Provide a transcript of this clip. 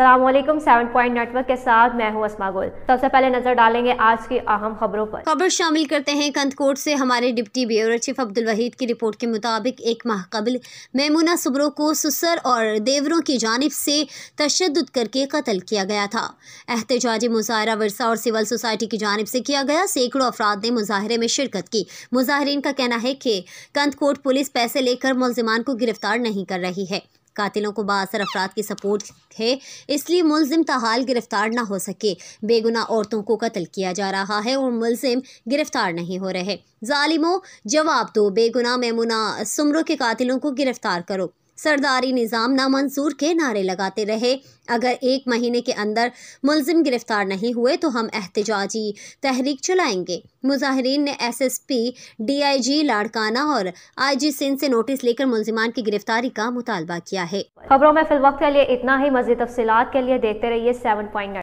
सलामकुम seven point network के साथ मैं हूँ असमा गुल सबसे पहले नजर डालेंगे आज की अहम खबरों पर खबर शामिल करते हैं कंदकोट से हमारे deputy bureau chief Abdul Waheed की रिपोर्ट के मुताबिक एक माह कबल मेमुना सुबरों को सुसर और देवरों की जानब से तशद करके कत्ल किया गया था एहतजाजी मुजाहरा वर्षा और सिविल सोसाइटी की जानब से किया गया सैकड़ों अफराद ने मुजाहरे में शिरकत की मुजाहरीन का कहना है कि कंदकोट पुलिस पैसे लेकर मुलजमान को गिरफ्तार नहीं कर रही है कातिलों को बासर अफराद की सपोर्ट है इसलिए मुलजिम तहाल गिरफ्तार ना हो सके बेगुना औरतों को कत्ल किया जा रहा है और मुलजिम गिरफ्तार नहीं हो रहे ालिमो जवाब दो बेगुना मेमुना सुमरों के कातिलों को गिरफ्तार करो सरदारी निज़ाम नामंजूर के नारे लगाते रहे अगर एक महीने के अंदर मुलजिम गिरफ्तार नहीं हुए तो हम एहतजाजी तहरीक चलाएंगे मुजाहरीन ने एसएसपी डीआईजी लाड़काना और आईजी सिंह से नोटिस लेकर मुलजिमान की गिरफ्तारी का मुतालबा किया है खबरों में फिल वक्त के लिए इतना ही मजीद तफसीत के लिए देखते रहिए सेवन पॉइंट